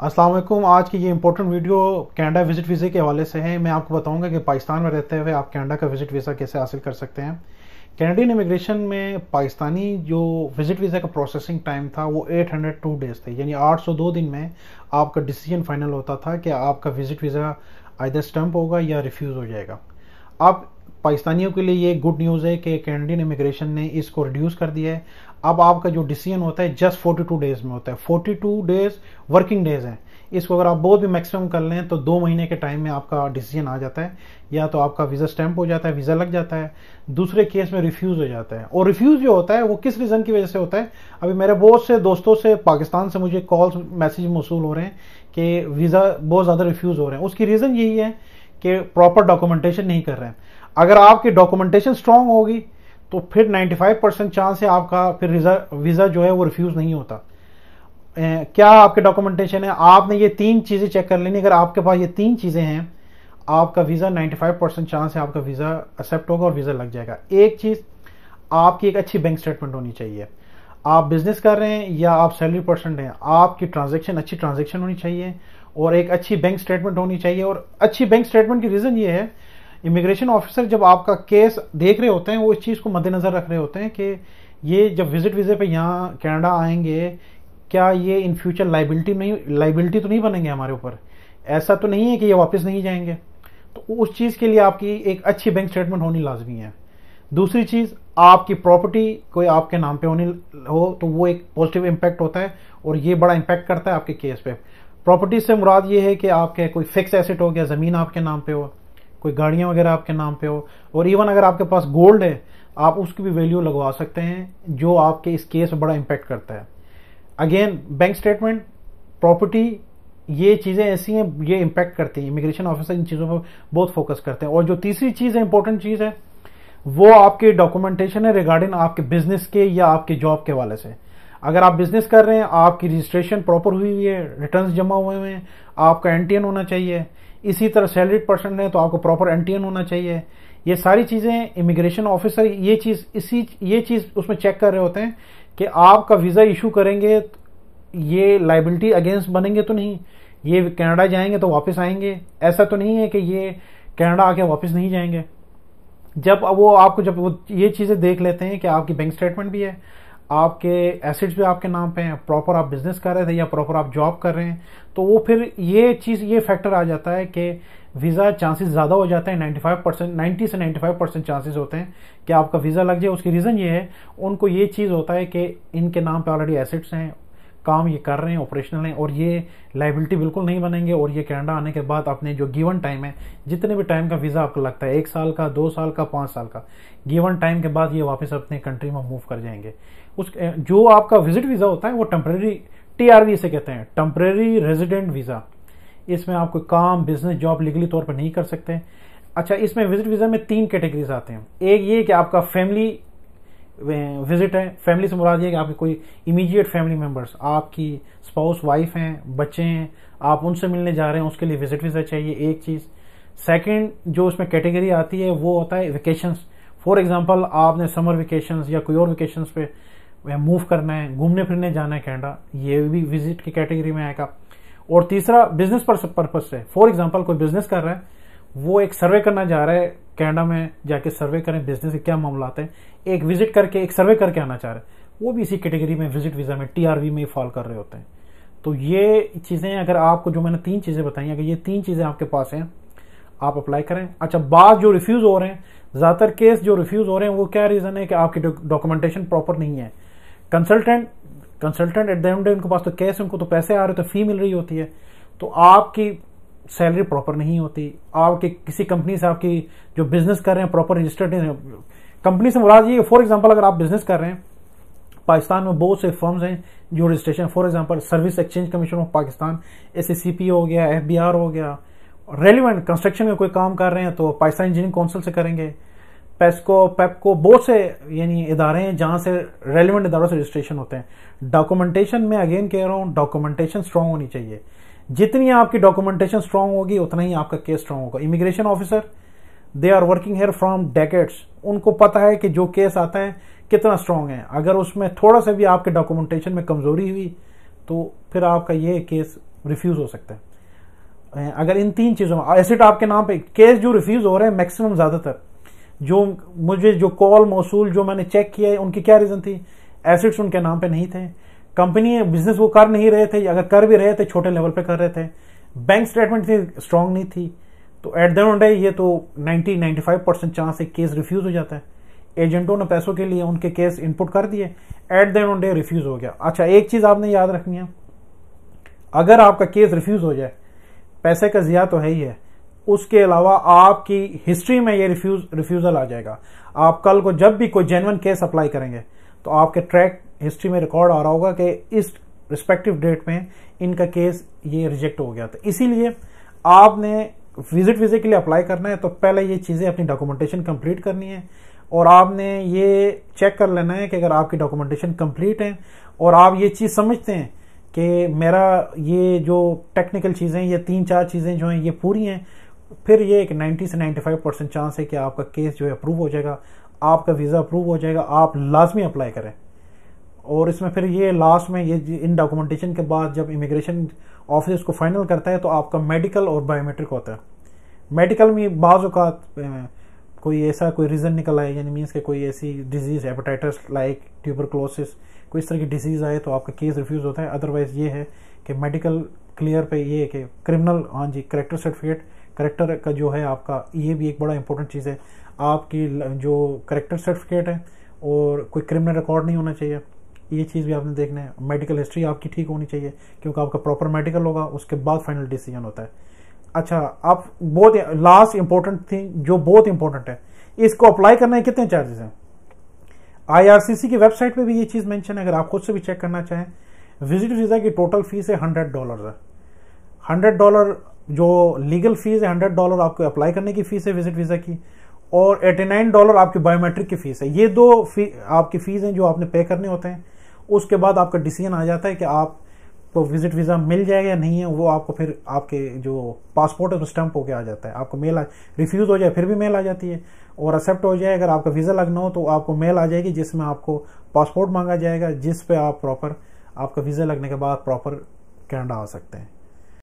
असलम आज की ये इंपॉर्टेंट वीडियो कैनेडा विजिट वीज़े के हवाले से है मैं आपको बताऊंगा कि पाकिस्तान में रहते हुए आप कैनेडा का विजिट वीज़ा कैसे हासिल कर सकते हैं कैनेडियन इमिग्रेशन में पाकिस्तानी जो विजिट वीज़ा का प्रोसेसिंग टाइम था वो 802 डेज़ थे यानी 802 दिन में आपका डिसीजन फाइनल होता था कि आपका विजिट वीज़ा आयदर स्टम्प होगा या रिफ्यूज़ हो जाएगा अब पाकिस्तानियों के लिए ये गुड न्यूज़ है कि कैनेडियन इमिग्रेशन ने इसको रिड्यूस कर दिया है अब आपका जो डिसीजन होता है जस्ट फोर्टी टू डेज में होता है forty two days working days है इसको अगर आप बहुत भी मैक्सिमम कर लें तो दो महीने के टाइम में आपका डिसीजन आ जाता है या तो आपका वीज़ा स्टैंप हो जाता है वीज़ा लग जाता है दूसरे केस में रिफ्यूज़ हो जाता है और रिफ्यूज़ जो होता है वो किस रीज़न की वजह से होता है अभी मेरे बहुत से दोस्तों से पाकिस्तान से मुझे कॉल्स मैसेज मौसू हो रहे हैं कि वीज़ा बहुत ज़्यादा रिफ्यूज़ हो रहे हैं उसकी रीज़न यही है कि प्रॉपर डॉक्यूमेंटेशन नहीं कर रहे हैं अगर आपकी डॉक्यूमेंटेशन स्ट्रांग होगी तो फिर 95 परसेंट चांस है आपका फिर वीज़ा जो है वो रिफ्यूज़ नहीं होता ए, क्या आपके डॉक्यूमेंटेशन है आपने ये तीन चीज़ें चेक कर लेनी अगर आपके पास ये तीन चीज़ें हैं आपका वीज़ा 95 परसेंट चांस है आपका वीज़ा एक्सेप्ट होगा और वीज़ा लग जाएगा एक चीज़ आपकी एक अच्छी बैंक स्टेटमेंट होनी चाहिए आप बिज़नेस कर रहे हैं या आप सैलरी पर्सन हैं आपकी ट्रांजेक्शन अच्छी ट्रांजेक्शन होनी चाहिए और एक अच्छी बैंक स्टेटमेंट होनी चाहिए और अच्छी बैंक स्टेटमेंट की रीज़न ये है इमिग्रेशन ऑफिसर जब आपका केस देख रहे होते हैं वो इस चीज़ को मद्देनज़र रख रहे होते हैं कि ये जब विजिट वीज़े पे यहाँ कनाडा आएंगे क्या ये इन फ्यूचर लाइबिलिटी नहीं लाइबिलिटी तो नहीं बनेंगे हमारे ऊपर ऐसा तो नहीं है कि ये वापस नहीं जाएंगे तो उस चीज़ के लिए आपकी एक अच्छी बैंक स्टेटमेंट होनी लाजमी है दूसरी चीज़ आपकी प्रॉपर्टी कोई आपके नाम पे होनी हो तो वो एक पॉजिटिव इम्पैक्ट होता है और ये बड़ा इम्पैक्ट करता है आपके केस पे प्रॉपर्टी से मुराद ये है कि आपके कोई फिक्स एसेट हो गया ज़मीन आपके नाम पे हो कोई गाड़ियाँ वगैरह आपके नाम पे हो और इवन अगर आपके पास गोल्ड है आप उसकी भी वैल्यू लगवा सकते हैं जो आपके इस केस में बड़ा इम्पैक्ट करता है अगेन बैंक स्टेटमेंट प्रॉपर्टी ये चीज़ें ऐसी हैं ये इम्पैक्ट करती हैं इमिग्रेशन ऑफिसर इन चीज़ों पर बहुत फोकस करते हैं और जो तीसरी चीज़ है इंपॉर्टेंट चीज़ है वो आपके डॉक्यूमेंटेशन है रिगार्डिंग आपके बिजनेस के या आपके जॉब के वाले से अगर आप बिजनेस कर रहे हैं आपकी रजिस्ट्रेशन प्रॉपर हुई है रिटर्न जमा हुए हुए हैं आपका एन होना चाहिए इसी तरह सैलरीड पर्सन है तो आपको प्रॉपर एन होना चाहिए ये सारी चीज़ें इमिग्रेशन ऑफिसर ये चीज़ इसी ये चीज़ उसमें चेक कर रहे होते हैं कि आपका वीज़ा इशू करेंगे ये लाइबिलिटी अगेंस्ट बनेंगे तो नहीं ये कनाडा जाएंगे तो वापस आएंगे ऐसा तो नहीं है कि ये कनाडा आके वापस नहीं जाएंगे जब वो आपको जब वो ये चीज़ें देख लेते हैं कि आपकी बैंक स्टेटमेंट भी है आपके एसिड्स भी आपके नाम पे हैं प्रॉपर आप बिजनेस कर रहे थे या प्रॉपर आप जॉब कर रहे हैं तो वो फिर ये चीज़ ये फैक्टर आ जाता है कि वीज़ा चांसेस ज़्यादा हो जाते हैं 95 परसेंट नाइन्टी से 95 परसेंट चांसेस होते हैं कि आपका वीज़ा लग जाए उसकी रीज़न ये है उनको ये चीज़ होता है कि इनके नाम पे ऑलरेडी एसिड्स हैं काम ये कर रहे हैं ऑपरेशनल हैं और ये लाइबिलिटी बिल्कुल नहीं बनेंगे और ये कैनेडा आने के बाद अपने जो गिवन टाइम है जितने भी टाइम का वीज़ा आपको लगता है एक साल का दो साल का पाँच साल का गिवन टाइम के बाद ये वापस अपने कंट्री में मूव कर जाएंगे उस जो आपका विजिट वीज़ा होता है वो टम्प्रेरी टी आर से कहते हैं टम्प्रेरी रेजिडेंट वीज़ा इसमें आप कोई काम बिजनेस जॉब लीगली तौर पर नहीं कर सकते अच्छा इसमें विजिट वीज़ा में तीन कैटेगरीज आते हैं एक ये कि आपका फैमिली विजिट है फैमिली से मुराद ये कि आपके कोई इमीडिएट फैमिली मेम्बर्स आपकी स्पाउस वाइफ हैं बच्चे हैं आप उनसे मिलने जा रहे हैं उसके लिए विजिट वीज़ा चाहिए एक चीज़ सेकेंड जो उसमें कैटेगरी आती है वो होता है वेकेशंस फॉर एग्जाम्पल आपने समर वेकेशंस या कोई और वेकेशंस पे मूव करना है घूमने फिरने जाना है कैनेडा ये भी विजिट की कैटेगरी में आएगा और तीसरा बिजनेस पर्पज से फॉर एग्जाम्पल कोई बिजनेस कर रहा है वो एक सर्वे करना जा रहा है कैनेडा में जाके सर्वे करें बिजनेस के क्या मामला आते हैं एक विजिट करके एक सर्वे करके आना चाह रहे हैं वो भी इसी कैटेगरी में विजिट वीज़ा में टीआरवी में ही फॉल कर रहे होते हैं तो ये चीज़ें अगर आपको जो मैंने तीन चीज़ें बताई अगर ये तीन चीज़ें आपके पास हैं आप अप्लाई करें अच्छा बाद जो रिफ्यूज़ हो रहे हैं ज़्यादातर केस जो रिफ्यूज़ हो रहे हैं वो क्या रीज़न है कि आपकी डॉक्यूमेंटेशन प्रॉपर नहीं है consultant consultant at the end उनके पास तो केस उनको तो पैसे आ रहे तो फ़ी मिल रही होती है तो आपकी सैलरी प्रॉपर नहीं होती आपके किसी कंपनी से आपकी जो बिजनेस कर रहे हैं प्रॉपर रजिस्टर्ड नहीं कंपनी से मुराद ये फॉर एग्जाम्पल अगर आप बिजनेस कर रहे हैं पाकिस्तान में बहुत से फर्म्स हैं जो registration for example service exchange commission of Pakistan S हो गया एफ हो गया रेलिवेंट कंस्ट्रक्शन में कोई काम कर रहे हैं तो पाकिस्तान इंजीनियरिंग काउंसिल से करेंगे पेस्को पेपको बहुत से यानी इदारे हैं जहाँ से रेलिवेंट इदारों से रजिस्ट्रेशन होते हैं डॉक्यूमेंटेशन में अगेन कह रहा हूँ डॉक्यूमेंटेशन स्ट्रांग होनी चाहिए जितनी आपकी डॉक्यूमेंटेशन स्ट्रांग होगी उतना ही आपका केस स्ट्रांग होगा immigration officer they are working here from decades उनको पता है कि जो केस आता है कितना स्ट्रांग है अगर उसमें थोड़ा सा भी आपके डॉक्यूमेंटेशन में कमजोरी हुई तो फिर आपका ये केस रिफ्यूज हो सकता है अगर इन तीन चीज़ों में एसिड तो आपके नाम पे केस जो रिफ्यूज हो रहे हैं मैक्सिमम ज़्यादातर जो मुझे जो कॉल मौसूल जो मैंने चेक किया है उनकी क्या रीज़न थी एसिड्स उनके नाम पे नहीं थे कंपनी बिजनेस वो कर नहीं रहे थे अगर कर भी रहे थे छोटे लेवल पे कर रहे थे बैंक स्टेटमेंट थी स्ट्रांग नहीं थी तो एट द एंड ये तो 90 95 परसेंट चांस है केस रिफ्यूज़ हो जाता है एजेंटों ने पैसों के लिए उनके केस इनपुट कर दिए at the end day refuse हो गया अच्छा एक चीज़ आपने याद रखनी है अगर आपका केस रिफ्यूज़ हो जाए पैसे का ज़िया तो है ही है उसके अलावा आपकी हिस्ट्री में ये रिफ्यूज रिफ्यूज़ल आ जाएगा आप कल को जब भी कोई जेनवन केस अप्लाई करेंगे तो आपके ट्रैक हिस्ट्री में रिकॉर्ड आ रहा होगा कि इस रिस्पेक्टिव डेट में इनका केस ये रिजेक्ट हो गया था तो इसीलिए आपने विजिट वीज़े के लिए अप्लाई करना है तो पहले ये चीज़ें अपनी डॉक्यूमेंटेशन कंप्लीट करनी है और आपने ये चेक कर लेना है कि अगर आपकी डॉक्यूमेंटेशन कंप्लीट है और आप ये चीज़ समझते हैं कि मेरा ये जो टेक्निकल चीज़ें ये तीन चार चीज़ें जो हैं ये पूरी हैं फिर ये एक 90 से 95 परसेंट चांस है कि आपका केस जो है अप्रूव हो जाएगा आपका वीज़ा अप्रूव हो जाएगा आप लाजमी अप्लाई करें और इसमें फिर ये लास्ट में ये इन डॉक्यूमेंटेशन के बाद जब इमिग्रेशन ऑफिस इसको फाइनल करता है तो आपका मेडिकल और बायोमेट्रिक होता है मेडिकल में बाज़ अवत कोई ऐसा कोई रीज़न निकल आए यानी मीन्स के कोई ऐसी डिजीज़ हेपेटाइटिस लाइक ट्यूबरक्लोसिस कोई इस तरह की डिजीज़ आए तो आपका केस रिफ्यूज़ होता है अदरवाइज़ ये है कि मेडिकल क्लियर पे ये है कि क्रिमिनल हाँ जी करेक्टर सर्टिफिकेट करेक्टर का जो है आपका ये भी एक बड़ा इंपॉर्टेंट चीज़ है आपकी जो करेक्टर सर्टिफिकेट है और कोई क्रिमिनल रिकॉर्ड नहीं होना चाहिए ये चीज़ भी आपने देखना है मेडिकल हिस्ट्री आपकी ठीक होनी चाहिए क्योंकि आपका प्रॉपर मेडिकल होगा उसके बाद फाइनल डिसीजन होता है अच्छा आप बहुत लास्ट इंपॉर्टेंट थिंग जो बहुत इंपॉर्टेंट है इसको अप्लाई करने के कितने चार्जेस हैं आईआरसीसी की वेबसाइट पे भी ये चीज़ मेंशन है अगर आप खुद से भी चेक करना चाहें विजिट वीज़ा की टोटल फीस है हंड्रेड डॉलर है हंड्रेड डॉलर जो लीगल फीस है हंड्रेड डॉलर आपको अप्लाई करने की फीस है विजिट वीज़ा की और एटी नाइन डॉलर आपकी बायोमेट्रिक की फीस है ये दो फी आपकी फीस हैं जो आपने पे करने होते हैं उसके बाद आपका डिसीजन आ जाता है कि आपको विजिट वीज़ा मिल जाएगा या नहीं है वो आपको फिर आपके जो पासपोर्ट है उसमें स्टम्प होकर आ जाता है आपको मेल आ रिफ्यूज़ हो जाए फिर भी मेल आ जाती है और एक्सेप्ट हो जाए अगर आपका वीज़ा लगना हो तो आपको मेल आ जाएगी जिसमें आपको पासपोर्ट मांगा जाएगा जिस पे आप प्रॉपर आपका वीज़ा लगने के बाद प्रॉपर कैनेडा आ सकते हैं